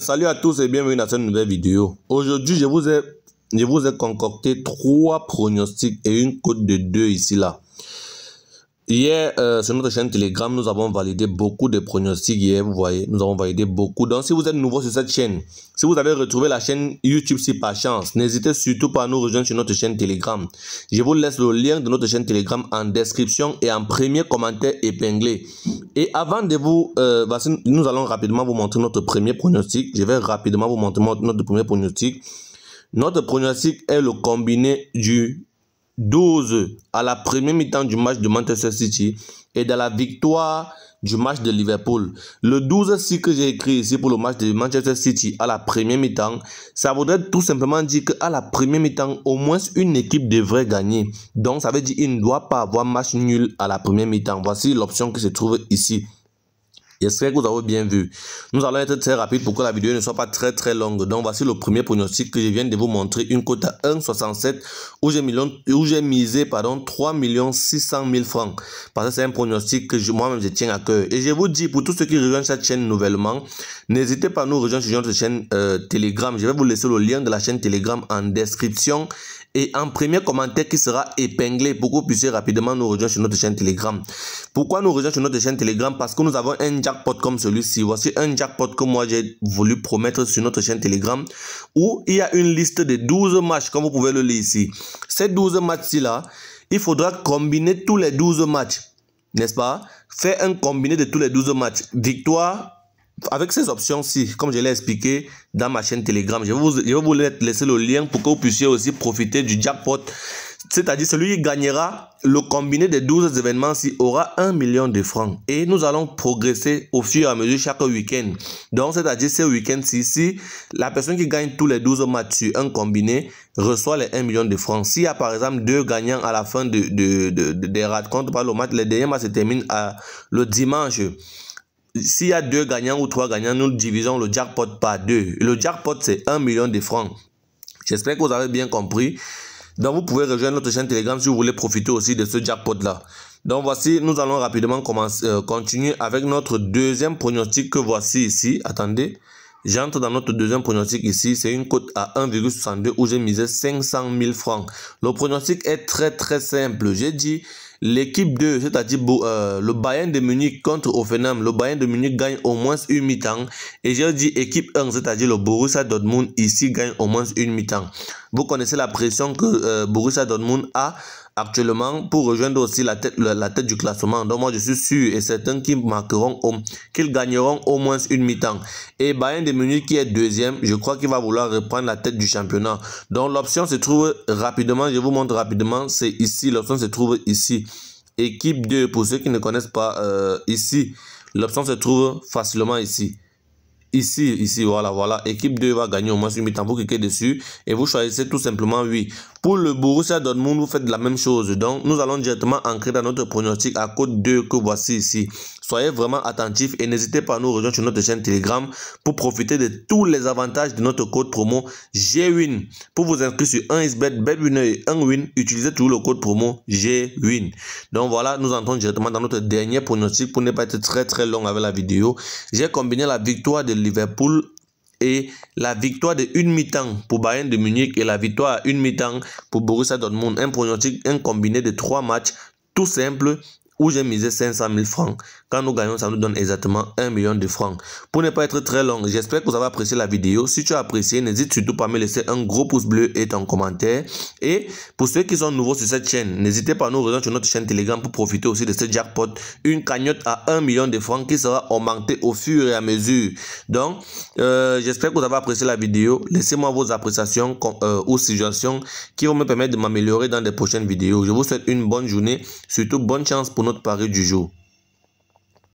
Salut à tous et bienvenue dans cette nouvelle vidéo. Aujourd'hui, je vous ai je vous ai concocté trois pronostics et une cote de deux ici là. Hier, euh, sur notre chaîne Telegram, nous avons validé beaucoup de pronostics. Hier, vous voyez, nous avons validé beaucoup. Donc, si vous êtes nouveau sur cette chaîne, si vous avez retrouvé la chaîne YouTube si par chance, n'hésitez surtout pas à nous rejoindre sur notre chaîne Telegram. Je vous laisse le lien de notre chaîne Telegram en description et en premier commentaire épinglé. Et avant de vous, euh, nous allons rapidement vous montrer notre premier pronostic. Je vais rapidement vous montrer notre premier pronostic. Notre pronostic est le combiné du 12 à la première mi-temps du match de Manchester City et dans la victoire du match de Liverpool. Le 12 si que j'ai écrit ici pour le match de Manchester City à la première mi-temps, ça voudrait tout simplement dire qu'à la première mi-temps, au moins une équipe devrait gagner. Donc ça veut dire qu'il ne doit pas avoir match nul à la première mi-temps. Voici l'option qui se trouve ici. J'espère que vous avez bien vu. Nous allons être très rapide pour que la vidéo ne soit pas très très longue. Donc voici le premier pronostic que je viens de vous montrer. Une cote à 1,67 où j'ai misé pardon, 3 600 000 francs. Parce que c'est un pronostic que moi-même je tiens à cœur. Et je vous dis, pour tous ceux qui rejoignent cette chaîne nouvellement, n'hésitez pas à nous rejoindre sur notre chaîne euh, Telegram. Je vais vous laisser le lien de la chaîne Telegram en description et en premier commentaire qui sera épinglé pour que vous puissiez rapidement nous rejoindre sur notre chaîne Telegram. Pourquoi nous rejoindre sur notre chaîne Telegram Parce que nous avons un jackpot comme celui-ci. Voici un jackpot que moi j'ai voulu promettre sur notre chaîne Telegram où il y a une liste de 12 matchs comme vous pouvez le lire ici. Ces 12 matchs-ci là, il faudra combiner tous les 12 matchs. N'est-ce pas Faire un combiné de tous les 12 matchs. Victoire, avec ces options-ci, comme je l'ai expliqué dans ma chaîne Telegram, je vous, je laisser le lien pour que vous puissiez aussi profiter du jackpot c'est-à-dire celui qui gagnera le combiné des 12 événements aura 1 million de francs. Et nous allons progresser au fur et à mesure chaque week-end. Donc, c'est-à-dire ce week-end-ci, si la personne qui gagne tous les 12 matchs sur un combiné reçoit les 1 million de francs. S'il y a par exemple deux gagnants à la fin de, de, de, par le match, le dernier match se termine à, le dimanche. S'il y a deux gagnants ou trois gagnants, nous divisons le jackpot par 2. Le jackpot, c'est 1 million de francs. J'espère que vous avez bien compris. Donc vous pouvez rejoindre notre chaîne Telegram si vous voulez profiter aussi de ce jackpot-là. Donc voici, nous allons rapidement commencer, euh, continuer avec notre deuxième pronostic que voici ici. Attendez, j'entre dans notre deuxième pronostic ici. C'est une cote à 1,62 où j'ai misé 500 000 francs. Le pronostic est très très simple. J'ai dit L'équipe 2, c'est-à-dire euh, le Bayern de Munich contre Offenheim, le Bayern de Munich gagne au moins une mi-temps. Et j'ai dit équipe 1, c'est-à-dire le Borussia Dortmund, ici gagne au moins une mi-temps. Vous connaissez la pression que euh, Borussia Dortmund a actuellement pour rejoindre aussi la tête, la, tête du classement. Donc moi je suis sûr et certain qu'ils marqueront qu'ils gagneront au moins une mi-temps. Et Bayern de Munich qui est deuxième, je crois qu'il va vouloir reprendre la tête du championnat. Donc l'option se trouve rapidement, je vous montre rapidement, c'est ici, l'option se trouve ici. Équipe 2, pour ceux qui ne connaissent pas euh, ici, l'option se trouve facilement ici ici, ici, voilà, voilà. Équipe 2 va gagner au moins une mi Vous cliquez dessus et vous choisissez tout simplement 8. Pour le Borussia Dortmund, vous faites la même chose. Donc, nous allons directement ancrer dans notre pronostic à code 2 que voici ici. Soyez vraiment attentifs et n'hésitez pas à nous rejoindre sur notre chaîne Telegram pour profiter de tous les avantages de notre code promo GWIN. Pour vous inscrire sur 1xbet, BetWinner et 1Win, utilisez toujours le code promo GWIN. Donc voilà, nous entrons directement dans notre dernier pronostic pour ne pas être très très long avec la vidéo. J'ai combiné la victoire de Liverpool et la victoire de une mi-temps pour Bayern de Munich et la victoire à une mi-temps pour Borussia Dortmund. Un pronostic, un combiné de trois matchs tout simple où j'ai misé 500 000 francs. Quand nous gagnons, ça nous donne exactement 1 million de francs. Pour ne pas être très long, j'espère que vous avez apprécié la vidéo. Si tu as apprécié, n'hésite surtout pas à me laisser un gros pouce bleu et ton commentaire. Et pour ceux qui sont nouveaux sur cette chaîne, n'hésitez pas à nous rejoindre sur notre chaîne Telegram pour profiter aussi de ce jackpot. Une cagnotte à 1 million de francs qui sera augmentée au fur et à mesure. Donc, euh, j'espère que vous avez apprécié la vidéo. Laissez-moi vos appréciations euh, ou suggestions qui vont me permettre de m'améliorer dans des prochaines vidéos. Je vous souhaite une bonne journée, surtout bonne chance pour nous notre pari du jour.